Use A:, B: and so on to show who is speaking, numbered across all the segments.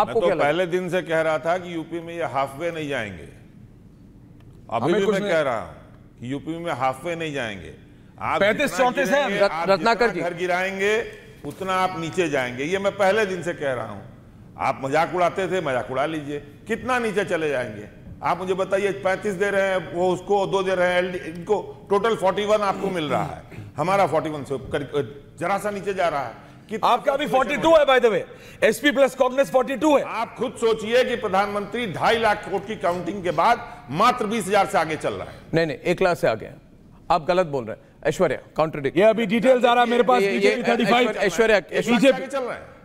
A: आपको तो क्या पहले
B: दिन से कह रहा था कि यूपी में ये हाफवे नहीं जाएंगे अभी भी मैं कह रहा हूं कि यूपी में हाफवे नहीं जाएंगे आप पैंतीस चौंतीस है रत्नाकर घर गिराएंगे उतना आप नीचे जाएंगे ये मैं पहले दिन से कह रहा हूं आप मजाक उड़ाते थे मजाक उड़ा लीजिए कितना नीचे चले जाएंगे आप मुझे बताइए पैंतीस दे रहे हैं वो उसको दो दे रहे हैं इनको टोटल फोर्टी वन आपको मिल रहा है हमारा फोर्टी वन से जरा सा नीचे जा रहा है आपका भी 42 है by the way SP plus Congress 42 है आप खुद सोचिए कि प्रधानमंत्री ढाई लाख वोट की काउंटिंग के बाद मात्र बीस हजार से आगे चल रहा है
C: नहीं नहीं एक लाख से आगे हैं आप गलत बोल रहे हैं ऐश्वर्या कॉन्ट्रोडिक्ट ये अभी
B: डिटेल आ रहा मेरे पास BJP thirty five Aishwarya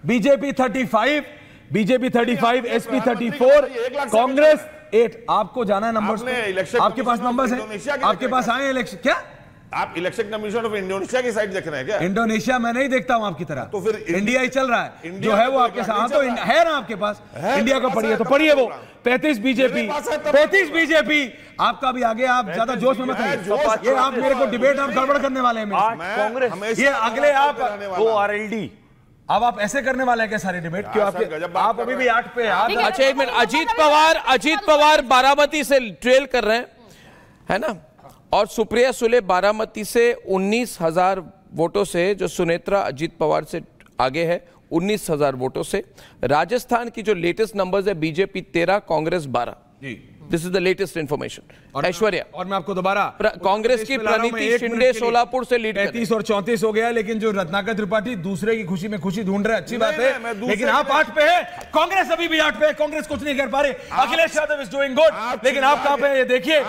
C: BJP thirty five BJP
A: thirty five SP thirty four Congress eight आपको जाना है नंबर आपके पास नंबर्स हैं आपके पास आए इलेक्शन क्या आप इलेक्शन कमीशन ऑफ इंडोनेशिया की साइड देख रहे हैं क्या इंडोनेशिया मैं नहीं देखता हूं आपकी तरह तो फिर इंडिया ही चल रहा है जो है वो तो आपके साथ हाँ, तो है ना आपके पास तो इंडिया का अच्छा पढ़िए तो, तो पढ़िए वो पैंतीस बीजेपी पैंतीस बीजेपी आपका भी आगे आप ज्यादा जोश में मत ये आप मेरे को डिबेट आप गड़बड़ करने वाले हैं कांग्रेस ये अगले आप वो आरएलडी अब आप ऐसे करने वाले हैं क्या सारे डिबेट क्यों आपके आप अभी भी आठ पे आप अच्छा
C: एक मिनट अजीत पवार अजीत पवार बारामती से ट्रेल कर रहे हैं है ना और सुप्रिया सुले बारामती से उन्नीस हजार वोटों से जो सुनेत्रा अजीत पवार से आगे है उन्नीस हजार वोटों से राजस्थान की जो लेटेस्ट नंबर्स है बीजेपी तेरह कांग्रेस बारह this is the latest information Aishwarya और मैं आपको दोबारा कांग्रेस की प्रणीति शिंदे सोलापुर
A: से लीड तैतीस और चौंतीस हो गया लेकिन जो रत्नाकर त्रिपाठी दूसरे की खुशी में खुशी ढूंढ रहे अच्छी बात है लेकिन आप आठ पे है कांग्रेस अभी भी आठ पे है कांग्रेस कुछ नहीं कर पा रहे Akhilesh Yadav is doing good लेकिन आप कहाँ पे ये देखिए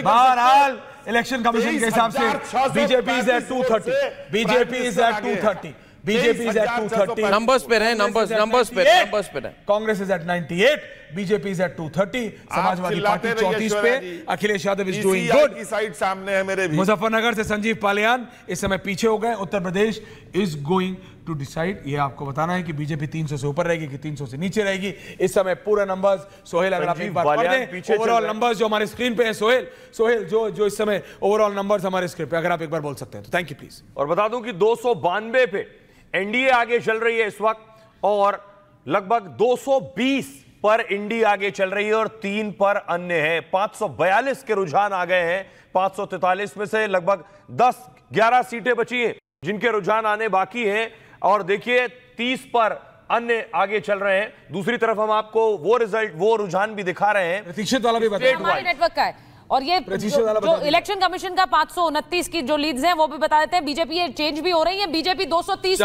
A: बहरहाल इलेक्शन कमीशन के हिसाब से BJP is at two thirty BJP is at two thirty BJP is at 230 numbers पे रहे नंबर्स नंबर्स पे नंबर्स पे रहे Congress is at ninety eight BJP is at two thirty Samajwadi party चौतीस पे Akhilesh Yadav is doing good
B: side सामने है मेरे
A: मुजफ्फरनगर से संजीव पालियान इस समय पीछे हो गए Uttar Pradesh is going to decide ये आपको बताना है कि बीजेपी 300 से ऊपर रहेगी कि 300 से नीचे रहेगी इस समय पूरे नंबर्स सोहेल अगर आप एक बार पढ़ दें ओवरऑल नंबर्स जो हमारे स्क्रीन पे है सोहेल सोहेल जो जो इस समय ओवरऑल नंबर्स हमारे स्क्रीन पे अगर आप एक बार बोल सकते हैं तो थैंक यू प्लीज और बता दूं कि दो पे एनडीए आगे चल रही है इस वक्त और लगभग 220 पर इंडी आगे चल रही है और तीन पर अन्य है 542 के रुझान आ गए हैं 543 में से लगभग 10 11 सीटें बची हैं जिनके रुझान आने बाकी हैं और देखिए 30 पर अन्य आगे चल रहे हैं दूसरी तरफ हम आपको वो रिजल्ट वो रुझान भी दिखा रहे हैं वाला भी नेटवर्क
C: का है और ये जो, इलेक्शन कमीशन का पांच सौ उनतीस की जो लीड्स हैं वो भी बता देते हैं बीजेपी ये चेंज भी हो रही है बीजेपी दो सौ तीस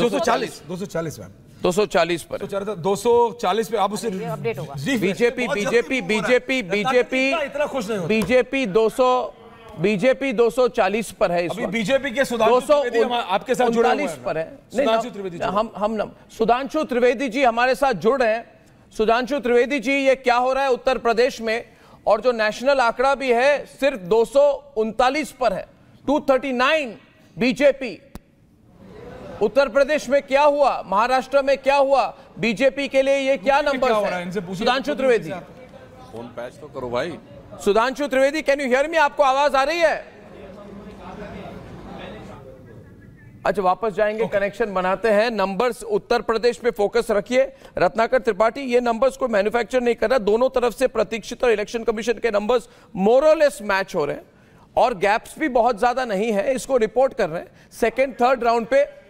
C: दो सौ चालीस दो सौ चालीस मैम 240 पर दो सौ चालीस पे आप उसे अपडेट होगा बीजेपी बीजेपी बीजेपी बीजेपी इतना खुश नहीं बीजेपी 200 बीजेपी 240 पर है अभी बीजेपी के सौ आपके साथ चालीस पर है सुधांशु त्रिवेदी हम हम सुधांशु त्रिवेदी जी हमारे साथ जुड़ रहे हैं सुधांशु त्रिवेदी जी ये क्या हो रहा है उत्तर प्रदेश में और जो नेशनल आंकड़ा भी है सिर्फ दो पर है 239 बीजेपी उत्तर प्रदेश में क्या हुआ महाराष्ट्र में क्या हुआ बीजेपी के लिए ये क्या नंबर है सुधांशु त्रिवेदी फोन पैच तो करो भाई Sudhanshu Trivedi can you hear me आपको आवाज आ रही है अच्छा वापस जाएंगे कनेक्शन बनाते हैं नंबर्स उत्तर प्रदेश पे फोकस रखिए रत्नाकर त्रिपाठी ये नंबर्स को मैन्युफैक्चर नहीं कर रहा दोनों तरफ से प्रतीक्षित और इलेक्शन कमीशन के नंबर्स मोरलेस मैच हो रहे हैं और गैप्स भी बहुत ज्यादा नहीं है इसको रिपोर्ट कर रहे हैं सेकेंड थर्ड राउंड पे